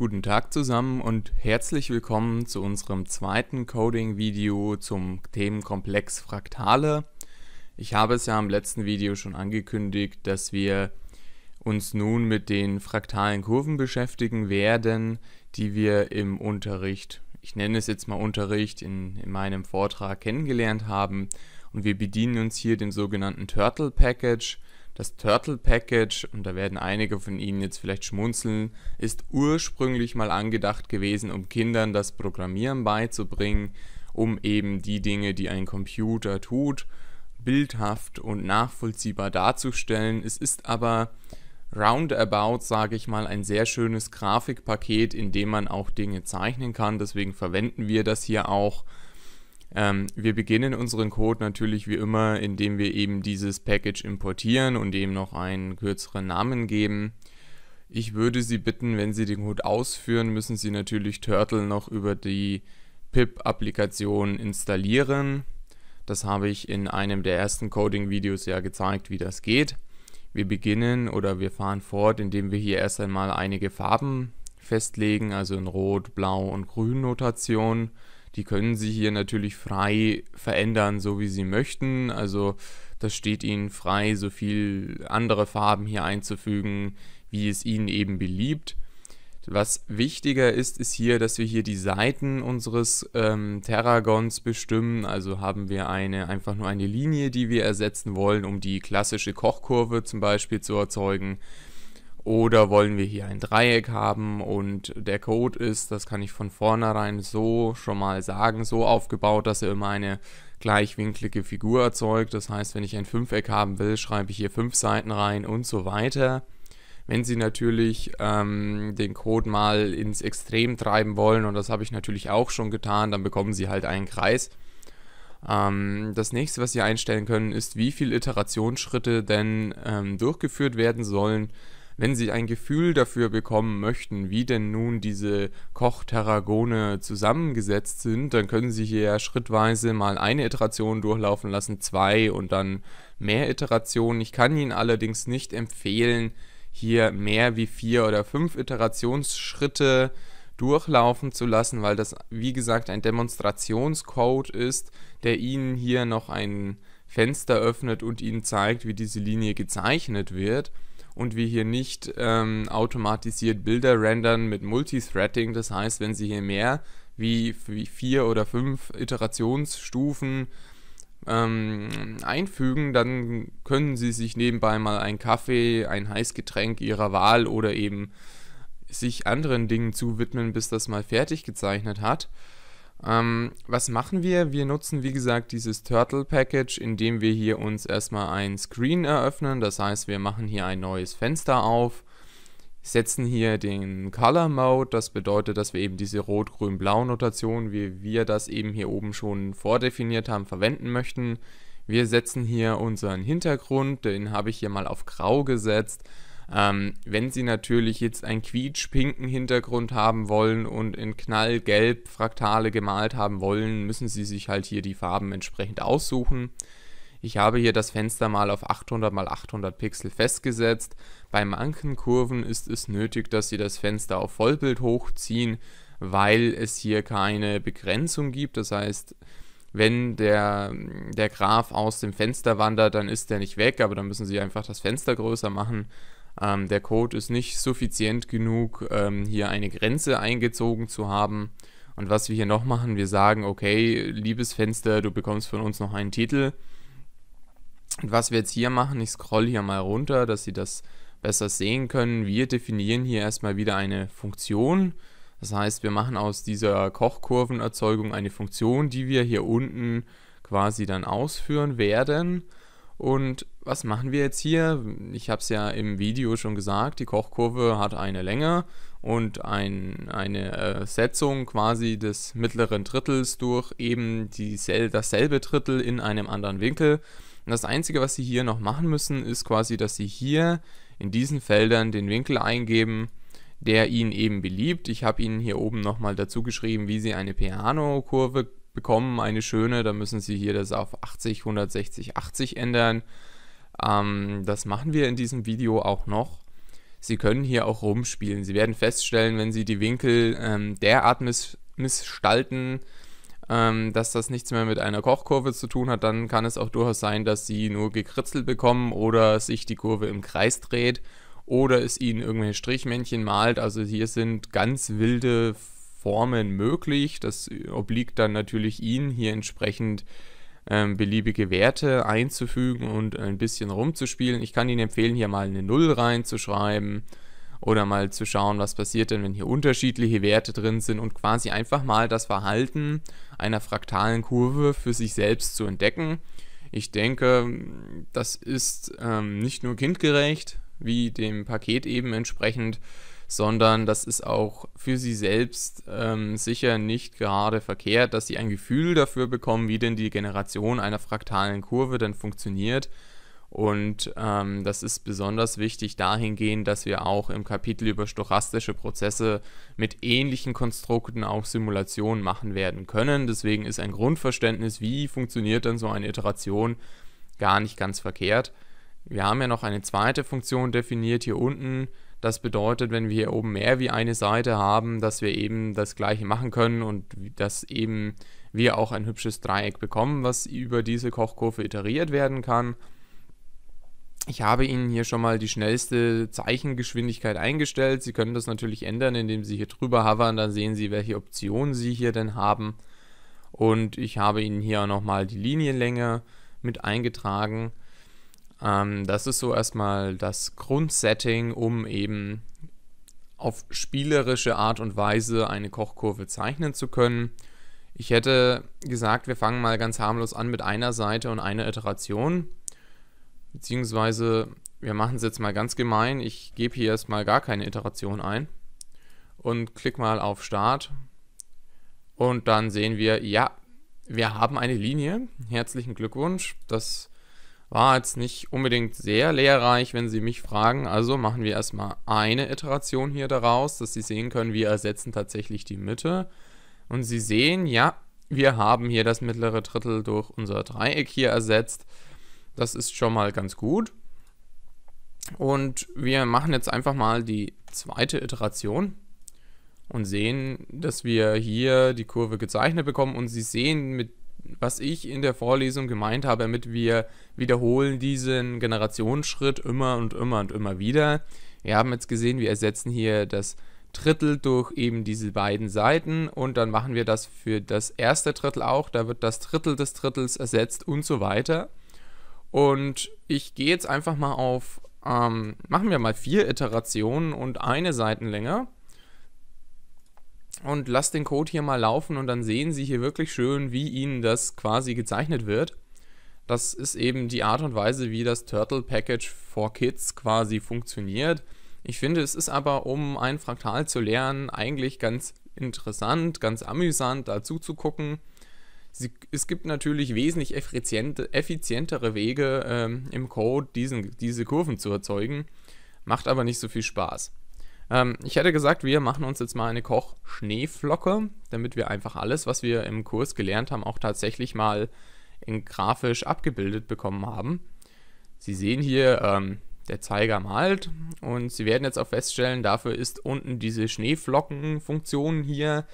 Guten Tag zusammen und herzlich willkommen zu unserem zweiten Coding-Video zum Themenkomplex Fraktale. Ich habe es ja im letzten Video schon angekündigt, dass wir uns nun mit den fraktalen Kurven beschäftigen werden, die wir im Unterricht, ich nenne es jetzt mal Unterricht, in, in meinem Vortrag kennengelernt haben. Und wir bedienen uns hier dem sogenannten Turtle Package. Das Turtle Package, und da werden einige von Ihnen jetzt vielleicht schmunzeln, ist ursprünglich mal angedacht gewesen, um Kindern das Programmieren beizubringen, um eben die Dinge, die ein Computer tut, bildhaft und nachvollziehbar darzustellen. Es ist aber roundabout, sage ich mal, ein sehr schönes Grafikpaket, in dem man auch Dinge zeichnen kann. Deswegen verwenden wir das hier auch. Ähm, wir beginnen unseren Code natürlich wie immer, indem wir eben dieses Package importieren und dem noch einen kürzeren Namen geben. Ich würde Sie bitten, wenn Sie den Code ausführen, müssen Sie natürlich Turtle noch über die PIP-Applikation installieren. Das habe ich in einem der ersten Coding-Videos ja gezeigt, wie das geht. Wir beginnen oder wir fahren fort, indem wir hier erst einmal einige Farben festlegen, also in Rot, Blau und Grün Notation. Die können sie hier natürlich frei verändern, so wie sie möchten. Also das steht ihnen frei, so viel andere Farben hier einzufügen, wie es ihnen eben beliebt. Was wichtiger ist, ist hier, dass wir hier die Seiten unseres ähm, Terragons bestimmen. Also haben wir eine, einfach nur eine Linie, die wir ersetzen wollen, um die klassische Kochkurve zum Beispiel zu erzeugen. Oder wollen wir hier ein Dreieck haben und der Code ist, das kann ich von vornherein so schon mal sagen, so aufgebaut, dass er immer eine gleichwinklige Figur erzeugt. Das heißt, wenn ich ein Fünfeck haben will, schreibe ich hier fünf Seiten rein und so weiter. Wenn Sie natürlich ähm, den Code mal ins Extrem treiben wollen, und das habe ich natürlich auch schon getan, dann bekommen Sie halt einen Kreis ähm, das nächste, was Sie einstellen können, ist, wie viele Iterationsschritte denn ähm, durchgeführt werden sollen. Wenn Sie ein Gefühl dafür bekommen möchten, wie denn nun diese Kochterragone zusammengesetzt sind, dann können Sie hier ja schrittweise mal eine Iteration durchlaufen lassen, zwei und dann mehr Iterationen. Ich kann Ihnen allerdings nicht empfehlen, hier mehr wie vier oder fünf Iterationsschritte durchlaufen zu lassen, weil das wie gesagt ein Demonstrationscode ist, der Ihnen hier noch ein Fenster öffnet und Ihnen zeigt, wie diese Linie gezeichnet wird und wir hier nicht ähm, automatisiert Bilder rendern mit Multithreading. Das heißt, wenn Sie hier mehr wie, wie vier oder fünf Iterationsstufen ähm, einfügen, dann können Sie sich nebenbei mal einen Kaffee, ein Heißgetränk Ihrer Wahl oder eben sich anderen Dingen zu widmen, bis das mal fertig gezeichnet hat. Ähm, was machen wir? Wir nutzen, wie gesagt, dieses Turtle Package, indem wir hier uns erstmal ein Screen eröffnen. Das heißt, wir machen hier ein neues Fenster auf, setzen hier den Color Mode. Das bedeutet, dass wir eben diese Rot-Grün-Blau-Notation, wie wir das eben hier oben schon vordefiniert haben, verwenden möchten. Wir setzen hier unseren Hintergrund, den habe ich hier mal auf Grau gesetzt. Ähm, wenn Sie natürlich jetzt einen quietschpinken Hintergrund haben wollen und in knallgelb Fraktale gemalt haben wollen, müssen Sie sich halt hier die Farben entsprechend aussuchen. Ich habe hier das Fenster mal auf 800 x 800 Pixel festgesetzt. Bei manchen Kurven ist es nötig, dass Sie das Fenster auf Vollbild hochziehen, weil es hier keine Begrenzung gibt. Das heißt, wenn der, der Graph aus dem Fenster wandert, dann ist er nicht weg, aber dann müssen Sie einfach das Fenster größer machen. Ähm, der Code ist nicht suffizient genug, ähm, hier eine Grenze eingezogen zu haben. Und was wir hier noch machen, wir sagen, okay, liebes Fenster, du bekommst von uns noch einen Titel. Und was wir jetzt hier machen, ich scroll hier mal runter, dass Sie das besser sehen können. Wir definieren hier erstmal wieder eine Funktion. Das heißt, wir machen aus dieser Kochkurvenerzeugung eine Funktion, die wir hier unten quasi dann ausführen werden. Und was machen wir jetzt hier? Ich habe es ja im Video schon gesagt, die Kochkurve hat eine Länge und ein, eine äh, Setzung quasi des mittleren Drittels durch eben diesel, dasselbe Drittel in einem anderen Winkel. Und das Einzige, was Sie hier noch machen müssen, ist quasi, dass Sie hier in diesen Feldern den Winkel eingeben, der Ihnen eben beliebt. Ich habe Ihnen hier oben nochmal dazu geschrieben, wie Sie eine Piano-Kurve bekommen, eine schöne, dann müssen Sie hier das auf 80, 160, 80 ändern. Ähm, das machen wir in diesem Video auch noch. Sie können hier auch rumspielen. Sie werden feststellen, wenn Sie die Winkel ähm, derart miss missgestalten, ähm, dass das nichts mehr mit einer Kochkurve zu tun hat, dann kann es auch durchaus sein, dass Sie nur gekritzelt bekommen oder sich die Kurve im Kreis dreht oder es Ihnen irgendwelche Strichmännchen malt. Also hier sind ganz wilde Formen möglich. Das obliegt dann natürlich Ihnen hier entsprechend ähm, beliebige Werte einzufügen und ein bisschen rumzuspielen. Ich kann Ihnen empfehlen, hier mal eine 0 reinzuschreiben oder mal zu schauen, was passiert denn, wenn hier unterschiedliche Werte drin sind und quasi einfach mal das Verhalten einer fraktalen Kurve für sich selbst zu entdecken. Ich denke, das ist ähm, nicht nur kindgerecht, wie dem Paket eben entsprechend, sondern das ist auch für sie selbst ähm, sicher nicht gerade verkehrt, dass sie ein Gefühl dafür bekommen, wie denn die Generation einer fraktalen Kurve denn funktioniert. Und ähm, das ist besonders wichtig dahingehend, dass wir auch im Kapitel über stochastische Prozesse mit ähnlichen Konstrukten auch Simulationen machen werden können. Deswegen ist ein Grundverständnis, wie funktioniert denn so eine Iteration, gar nicht ganz verkehrt. Wir haben ja noch eine zweite Funktion definiert hier unten, das bedeutet, wenn wir hier oben mehr wie eine Seite haben, dass wir eben das gleiche machen können und dass eben wir auch ein hübsches Dreieck bekommen, was über diese Kochkurve iteriert werden kann. Ich habe Ihnen hier schon mal die schnellste Zeichengeschwindigkeit eingestellt. Sie können das natürlich ändern, indem Sie hier drüber hovern, dann sehen Sie, welche Optionen Sie hier denn haben. Und ich habe Ihnen hier auch nochmal die Linienlänge mit eingetragen. Ähm, das ist so erstmal das Grundsetting, um eben auf spielerische Art und Weise eine Kochkurve zeichnen zu können. Ich hätte gesagt, wir fangen mal ganz harmlos an mit einer Seite und einer Iteration. Beziehungsweise, wir machen es jetzt mal ganz gemein. Ich gebe hier erstmal gar keine Iteration ein und klick mal auf Start. Und dann sehen wir, ja, wir haben eine Linie. Herzlichen Glückwunsch. Das war jetzt nicht unbedingt sehr lehrreich, wenn Sie mich fragen. Also machen wir erstmal eine Iteration hier daraus, dass Sie sehen können, wir ersetzen tatsächlich die Mitte. Und Sie sehen, ja, wir haben hier das mittlere Drittel durch unser Dreieck hier ersetzt. Das ist schon mal ganz gut. Und wir machen jetzt einfach mal die zweite Iteration und sehen, dass wir hier die Kurve gezeichnet bekommen. Und Sie sehen, mit was ich in der Vorlesung gemeint habe damit wir wiederholen diesen Generationsschritt immer und immer und immer wieder. Wir haben jetzt gesehen, wir ersetzen hier das Drittel durch eben diese beiden Seiten und dann machen wir das für das erste Drittel auch, da wird das Drittel des Drittels ersetzt und so weiter. Und ich gehe jetzt einfach mal auf, ähm, machen wir mal vier Iterationen und eine Seitenlänge und lasse den Code hier mal laufen und dann sehen Sie hier wirklich schön, wie Ihnen das quasi gezeichnet wird. Das ist eben die Art und Weise, wie das Turtle Package for Kids quasi funktioniert. Ich finde, es ist aber, um ein Fraktal zu lernen, eigentlich ganz interessant, ganz amüsant dazu zu gucken. Sie, es gibt natürlich wesentlich effiziente, effizientere Wege ähm, im Code, diesen, diese Kurven zu erzeugen, macht aber nicht so viel Spaß. Ähm, ich hätte gesagt, wir machen uns jetzt mal eine Kochschneeflocke, damit wir einfach alles, was wir im Kurs gelernt haben, auch tatsächlich mal in grafisch abgebildet bekommen haben. Sie sehen hier, ähm, der Zeiger malt und Sie werden jetzt auch feststellen, dafür ist unten diese Schneeflockenfunktion hier,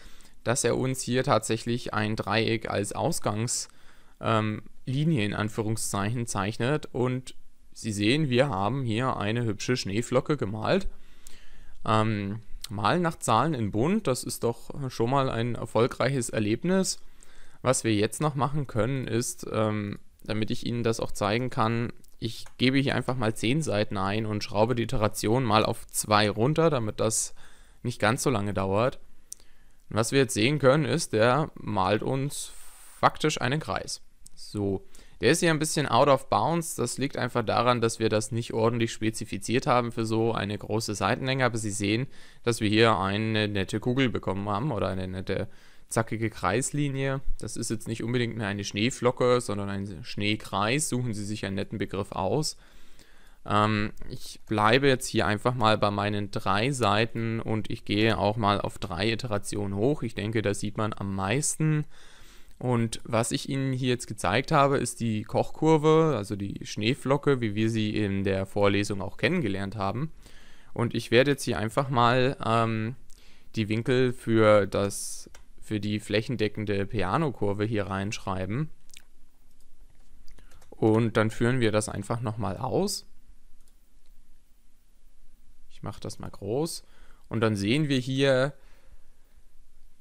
dass er uns hier tatsächlich ein Dreieck als Ausgangslinie ähm, in Anführungszeichen zeichnet und Sie sehen, wir haben hier eine hübsche Schneeflocke gemalt. Ähm, Malen nach Zahlen in Bunt, das ist doch schon mal ein erfolgreiches Erlebnis. Was wir jetzt noch machen können, ist, ähm, damit ich Ihnen das auch zeigen kann, ich gebe hier einfach mal 10 Seiten ein und schraube die Iteration mal auf 2 runter, damit das nicht ganz so lange dauert. Und was wir jetzt sehen können, ist, der malt uns faktisch einen Kreis. So, der ist hier ein bisschen out of bounds. Das liegt einfach daran, dass wir das nicht ordentlich spezifiziert haben für so eine große Seitenlänge. Aber Sie sehen, dass wir hier eine nette Kugel bekommen haben oder eine nette zackige Kreislinie. Das ist jetzt nicht unbedingt mehr eine Schneeflocke, sondern ein Schneekreis. Suchen Sie sich einen netten Begriff aus. Ähm, ich bleibe jetzt hier einfach mal bei meinen drei Seiten und ich gehe auch mal auf drei Iterationen hoch. Ich denke, da sieht man am meisten. Und was ich Ihnen hier jetzt gezeigt habe, ist die Kochkurve, also die Schneeflocke, wie wir sie in der Vorlesung auch kennengelernt haben. Und ich werde jetzt hier einfach mal ähm, die Winkel für, das, für die flächendeckende Piano-Kurve hier reinschreiben. Und dann führen wir das einfach nochmal aus. Ich mache das mal groß. Und dann sehen wir hier,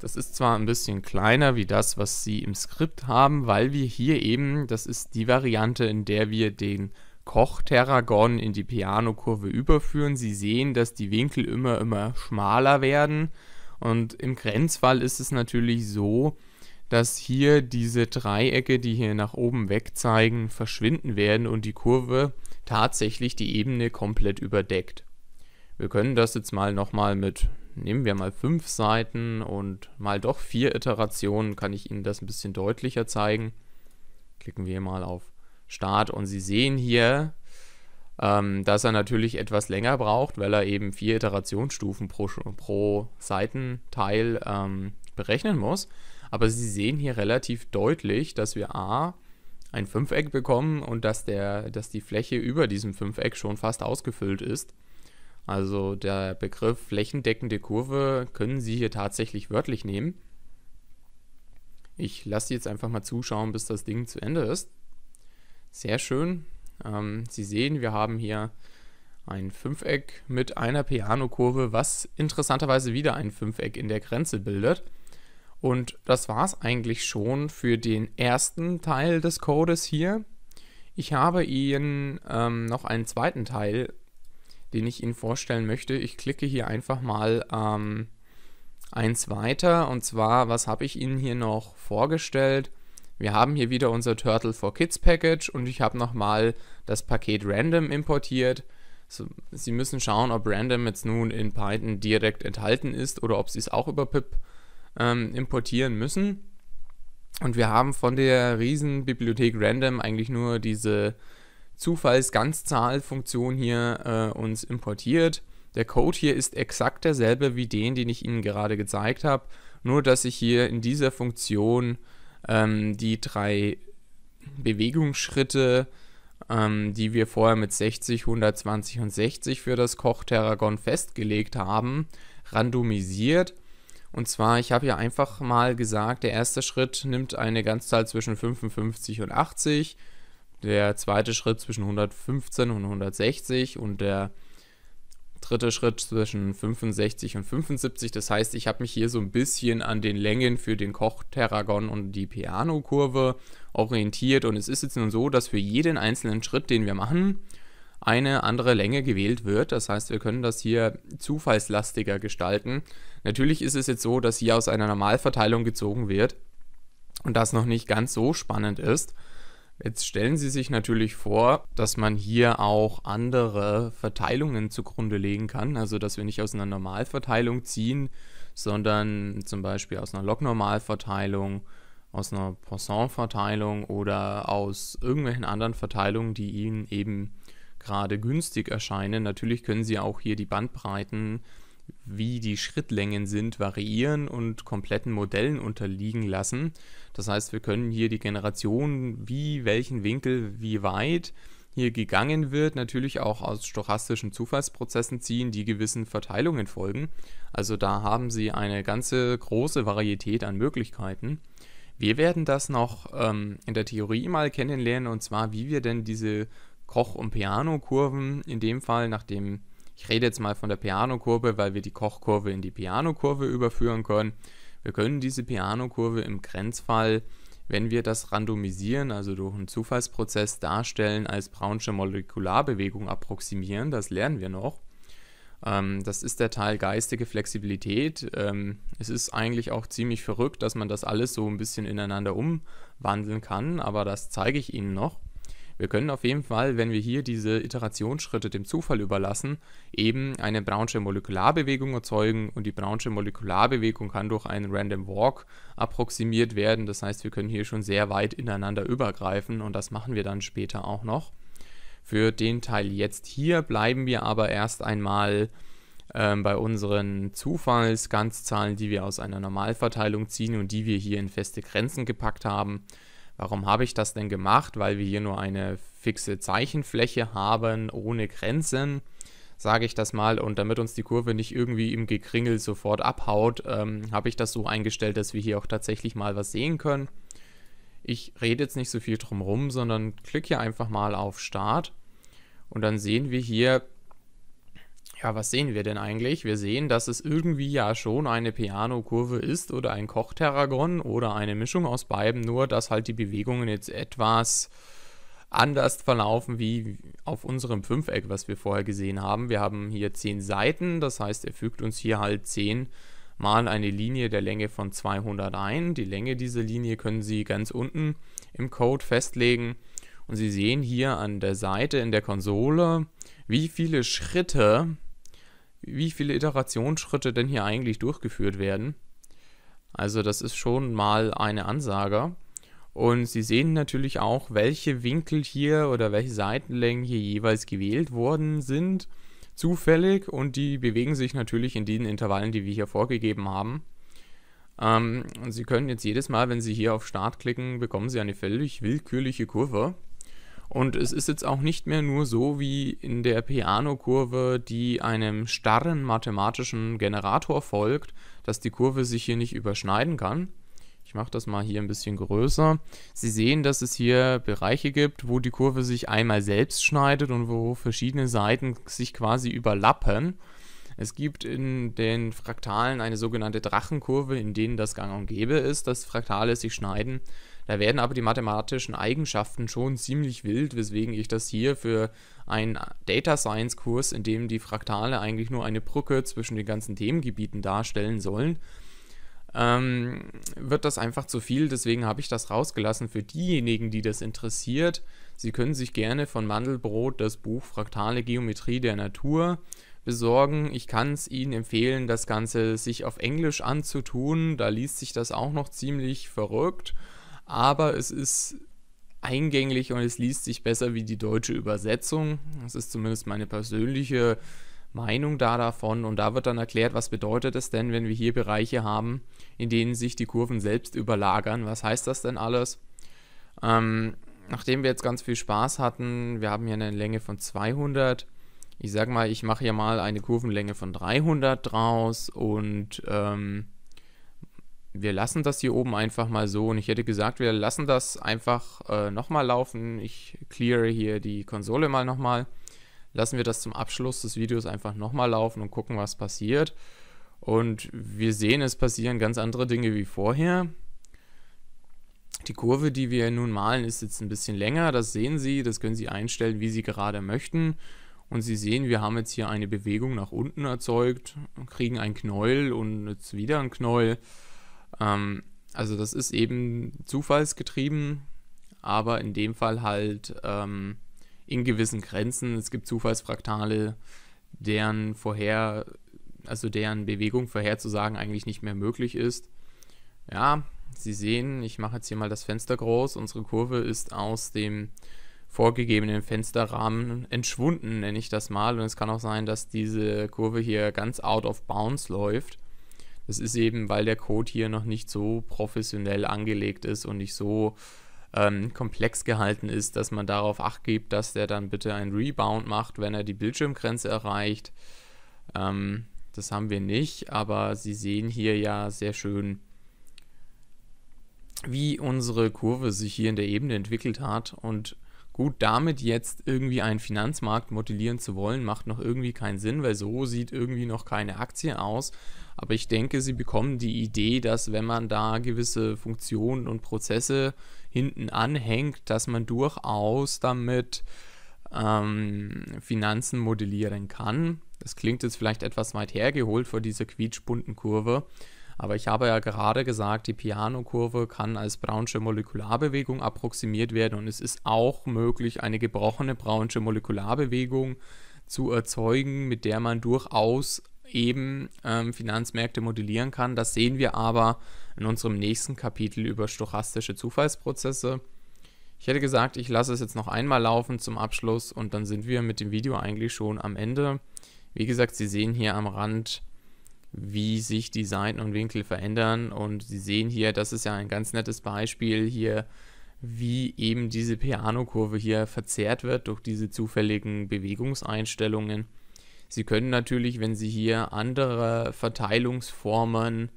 das ist zwar ein bisschen kleiner wie das, was Sie im Skript haben, weil wir hier eben, das ist die Variante, in der wir den Koch-Terragon in die Piano-Kurve überführen. Sie sehen, dass die Winkel immer, immer schmaler werden. Und im Grenzfall ist es natürlich so, dass hier diese Dreiecke, die hier nach oben wegzeigen, verschwinden werden und die Kurve tatsächlich die Ebene komplett überdeckt. Wir können das jetzt mal nochmal mit nehmen wir mal fünf Seiten und mal doch vier Iterationen, kann ich Ihnen das ein bisschen deutlicher zeigen. Klicken wir mal auf Start und Sie sehen hier, ähm, dass er natürlich etwas länger braucht, weil er eben vier Iterationsstufen pro, pro Seitenteil ähm, berechnen muss. Aber Sie sehen hier relativ deutlich, dass wir A ein Fünfeck bekommen und dass, der, dass die Fläche über diesem Fünfeck schon fast ausgefüllt ist. Also der Begriff flächendeckende Kurve können Sie hier tatsächlich wörtlich nehmen. Ich lasse Sie jetzt einfach mal zuschauen, bis das Ding zu Ende ist. Sehr schön. Ähm, Sie sehen, wir haben hier ein Fünfeck mit einer Piano-Kurve, was interessanterweise wieder ein Fünfeck in der Grenze bildet. Und das war es eigentlich schon für den ersten Teil des Codes hier. Ich habe Ihnen ähm, noch einen zweiten Teil den ich Ihnen vorstellen möchte. Ich klicke hier einfach mal ähm, eins weiter und zwar, was habe ich Ihnen hier noch vorgestellt? Wir haben hier wieder unser Turtle for Kids Package und ich habe nochmal das Paket Random importiert. So, Sie müssen schauen, ob Random jetzt nun in Python direkt enthalten ist oder ob Sie es auch über pip ähm, importieren müssen. Und wir haben von der Riesenbibliothek Random eigentlich nur diese Zufalls-Ganzzahl-Funktion hier äh, uns importiert. Der Code hier ist exakt derselbe wie den, den ich Ihnen gerade gezeigt habe, nur dass ich hier in dieser Funktion ähm, die drei Bewegungsschritte, ähm, die wir vorher mit 60, 120 und 60 für das Koch-Terragon festgelegt haben, randomisiert. Und zwar, ich habe ja einfach mal gesagt, der erste Schritt nimmt eine Ganzzahl zwischen 55 und 80 der zweite Schritt zwischen 115 und 160 und der dritte Schritt zwischen 65 und 75. Das heißt, ich habe mich hier so ein bisschen an den Längen für den Koch Terragon und die Piano-Kurve orientiert. Und es ist jetzt nun so, dass für jeden einzelnen Schritt, den wir machen, eine andere Länge gewählt wird. Das heißt, wir können das hier zufallslastiger gestalten. Natürlich ist es jetzt so, dass hier aus einer Normalverteilung gezogen wird und das noch nicht ganz so spannend ist. Jetzt stellen Sie sich natürlich vor, dass man hier auch andere Verteilungen zugrunde legen kann, also dass wir nicht aus einer Normalverteilung ziehen, sondern zum Beispiel aus einer Lognormalverteilung, aus einer Poisson-Verteilung oder aus irgendwelchen anderen Verteilungen, die Ihnen eben gerade günstig erscheinen. Natürlich können Sie auch hier die Bandbreiten wie die Schrittlängen sind, variieren und kompletten Modellen unterliegen lassen. Das heißt, wir können hier die Generation, wie welchen Winkel, wie weit hier gegangen wird, natürlich auch aus stochastischen Zufallsprozessen ziehen, die gewissen Verteilungen folgen. Also da haben Sie eine ganze große Varietät an Möglichkeiten. Wir werden das noch ähm, in der Theorie mal kennenlernen, und zwar wie wir denn diese Koch- und Piano-Kurven in dem Fall nach dem ich rede jetzt mal von der Piano-Kurve, weil wir die Kochkurve in die Piano-Kurve überführen können. Wir können diese Piano-Kurve im Grenzfall, wenn wir das randomisieren, also durch einen Zufallsprozess darstellen, als Brownsche Molekularbewegung approximieren. Das lernen wir noch. Ähm, das ist der Teil geistige Flexibilität. Ähm, es ist eigentlich auch ziemlich verrückt, dass man das alles so ein bisschen ineinander umwandeln kann, aber das zeige ich Ihnen noch. Wir können auf jeden Fall, wenn wir hier diese Iterationsschritte dem Zufall überlassen, eben eine Brownsche Molekularbewegung erzeugen und die Brownsche Molekularbewegung kann durch einen Random Walk approximiert werden. Das heißt, wir können hier schon sehr weit ineinander übergreifen und das machen wir dann später auch noch. Für den Teil jetzt hier bleiben wir aber erst einmal ähm, bei unseren Zufallsganzzahlen, die wir aus einer Normalverteilung ziehen und die wir hier in feste Grenzen gepackt haben. Warum habe ich das denn gemacht? Weil wir hier nur eine fixe Zeichenfläche haben, ohne Grenzen, sage ich das mal. Und damit uns die Kurve nicht irgendwie im Gekringel sofort abhaut, ähm, habe ich das so eingestellt, dass wir hier auch tatsächlich mal was sehen können. Ich rede jetzt nicht so viel drum rum, sondern klicke hier einfach mal auf Start. Und dann sehen wir hier, ja, was sehen wir denn eigentlich? Wir sehen, dass es irgendwie ja schon eine Piano-Kurve ist oder ein Koch-Terragon oder eine Mischung aus beiden, nur dass halt die Bewegungen jetzt etwas anders verlaufen wie auf unserem Fünfeck, was wir vorher gesehen haben. Wir haben hier zehn Seiten, das heißt, er fügt uns hier halt zehn mal eine Linie der Länge von 200 ein. Die Länge dieser Linie können Sie ganz unten im Code festlegen. Und Sie sehen hier an der Seite in der Konsole, wie viele Schritte wie viele Iterationsschritte denn hier eigentlich durchgeführt werden. Also das ist schon mal eine Ansage. Und Sie sehen natürlich auch, welche Winkel hier oder welche Seitenlängen hier jeweils gewählt worden sind, zufällig. Und die bewegen sich natürlich in den Intervallen, die wir hier vorgegeben haben. Ähm, und Sie können jetzt jedes Mal, wenn Sie hier auf Start klicken, bekommen Sie eine völlig willkürliche Kurve. Und es ist jetzt auch nicht mehr nur so wie in der Piano-Kurve, die einem starren mathematischen Generator folgt, dass die Kurve sich hier nicht überschneiden kann. Ich mache das mal hier ein bisschen größer. Sie sehen, dass es hier Bereiche gibt, wo die Kurve sich einmal selbst schneidet und wo verschiedene Seiten sich quasi überlappen. Es gibt in den Fraktalen eine sogenannte Drachenkurve, in denen das gang und gäbe ist, dass Fraktale sich schneiden. Da werden aber die mathematischen Eigenschaften schon ziemlich wild, weswegen ich das hier für einen Data Science Kurs, in dem die Fraktale eigentlich nur eine Brücke zwischen den ganzen Themengebieten darstellen sollen, ähm, wird das einfach zu viel. Deswegen habe ich das rausgelassen für diejenigen, die das interessiert. Sie können sich gerne von Mandelbrot das Buch Fraktale Geometrie der Natur besorgen. Ich kann es Ihnen empfehlen, das Ganze sich auf Englisch anzutun. Da liest sich das auch noch ziemlich verrückt aber es ist eingänglich und es liest sich besser wie die deutsche Übersetzung. Das ist zumindest meine persönliche Meinung da davon und da wird dann erklärt, was bedeutet es denn, wenn wir hier Bereiche haben, in denen sich die Kurven selbst überlagern. Was heißt das denn alles? Ähm, nachdem wir jetzt ganz viel Spaß hatten, wir haben hier eine Länge von 200. Ich sag mal, ich mache hier mal eine Kurvenlänge von 300 draus und ähm, wir lassen das hier oben einfach mal so. Und ich hätte gesagt, wir lassen das einfach äh, nochmal laufen. Ich clear hier die Konsole mal nochmal. Lassen wir das zum Abschluss des Videos einfach nochmal laufen und gucken, was passiert. Und wir sehen, es passieren ganz andere Dinge wie vorher. Die Kurve, die wir nun malen, ist jetzt ein bisschen länger. Das sehen Sie, das können Sie einstellen, wie Sie gerade möchten. Und Sie sehen, wir haben jetzt hier eine Bewegung nach unten erzeugt, kriegen ein Knäuel und jetzt wieder ein Knäuel. Ähm, also das ist eben zufallsgetrieben, aber in dem Fall halt ähm, in gewissen Grenzen. Es gibt Zufallsfraktale, deren vorher, also deren Bewegung vorherzusagen eigentlich nicht mehr möglich ist. Ja, Sie sehen, ich mache jetzt hier mal das Fenster groß. Unsere Kurve ist aus dem vorgegebenen Fensterrahmen entschwunden, nenne ich das mal. Und es kann auch sein, dass diese Kurve hier ganz out of bounds läuft. Es ist eben, weil der Code hier noch nicht so professionell angelegt ist und nicht so ähm, komplex gehalten ist, dass man darauf acht gibt, dass der dann bitte einen Rebound macht, wenn er die Bildschirmgrenze erreicht. Ähm, das haben wir nicht, aber Sie sehen hier ja sehr schön, wie unsere Kurve sich hier in der Ebene entwickelt hat und Gut, damit jetzt irgendwie einen Finanzmarkt modellieren zu wollen, macht noch irgendwie keinen Sinn, weil so sieht irgendwie noch keine Aktie aus. Aber ich denke, sie bekommen die Idee, dass wenn man da gewisse Funktionen und Prozesse hinten anhängt, dass man durchaus damit ähm, Finanzen modellieren kann. Das klingt jetzt vielleicht etwas weit hergeholt vor dieser quietschbunten Kurve. Aber ich habe ja gerade gesagt, die Piano-Kurve kann als braunsche Molekularbewegung approximiert werden und es ist auch möglich, eine gebrochene braunsche Molekularbewegung zu erzeugen, mit der man durchaus eben ähm, Finanzmärkte modellieren kann. Das sehen wir aber in unserem nächsten Kapitel über stochastische Zufallsprozesse. Ich hätte gesagt, ich lasse es jetzt noch einmal laufen zum Abschluss und dann sind wir mit dem Video eigentlich schon am Ende. Wie gesagt, Sie sehen hier am Rand wie sich die Seiten und Winkel verändern. Und Sie sehen hier, das ist ja ein ganz nettes Beispiel hier, wie eben diese Piano-Kurve hier verzerrt wird durch diese zufälligen Bewegungseinstellungen. Sie können natürlich, wenn Sie hier andere Verteilungsformen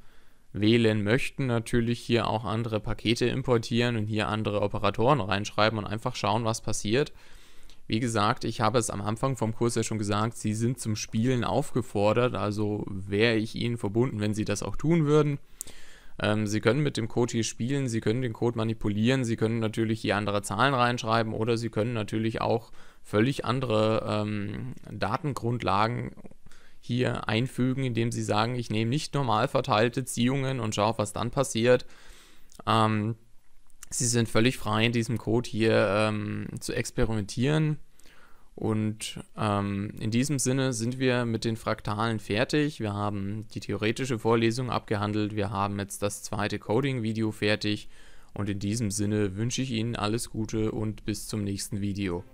wählen möchten, natürlich hier auch andere Pakete importieren und hier andere Operatoren reinschreiben und einfach schauen, was passiert. Wie gesagt, ich habe es am Anfang vom Kurs ja schon gesagt, sie sind zum Spielen aufgefordert, also wäre ich ihnen verbunden, wenn sie das auch tun würden. Ähm, sie können mit dem Code hier spielen, sie können den Code manipulieren, sie können natürlich hier andere Zahlen reinschreiben oder sie können natürlich auch völlig andere ähm, Datengrundlagen hier einfügen, indem sie sagen, ich nehme nicht normal verteilte Ziehungen und schaue, was dann passiert. Ähm, Sie sind völlig frei, in diesem Code hier ähm, zu experimentieren. Und ähm, in diesem Sinne sind wir mit den Fraktalen fertig. Wir haben die theoretische Vorlesung abgehandelt. Wir haben jetzt das zweite Coding-Video fertig. Und in diesem Sinne wünsche ich Ihnen alles Gute und bis zum nächsten Video.